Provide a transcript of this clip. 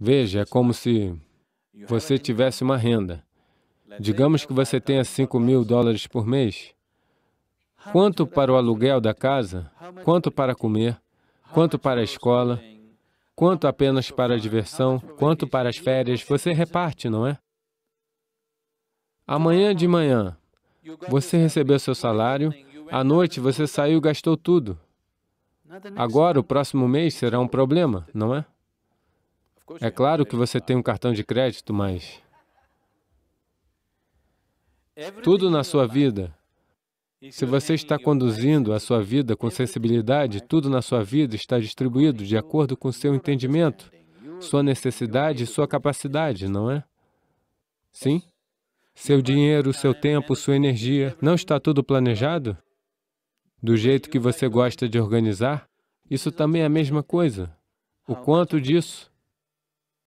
Veja, é como se você tivesse uma renda. Digamos que você tenha 5 mil dólares por mês. Quanto para o aluguel da casa? Quanto para comer? Quanto para a escola? Quanto apenas para a diversão? Quanto para as férias? Você reparte, não é? Amanhã de manhã, você recebeu seu salário, à noite você saiu e gastou tudo. Agora, o próximo mês será um problema, não é? É né? claro é que você tem um cartão de crédito, mas... Tudo na sua vida, se você está conduzindo a sua vida com sensibilidade, tudo na sua vida está distribuído de acordo com seu entendimento, sua necessidade e sua capacidade, não é? Sim? Seu dinheiro, seu tempo, sua energia, não está tudo planejado? Do jeito que você gosta de organizar? Isso também é a mesma coisa. O quanto disso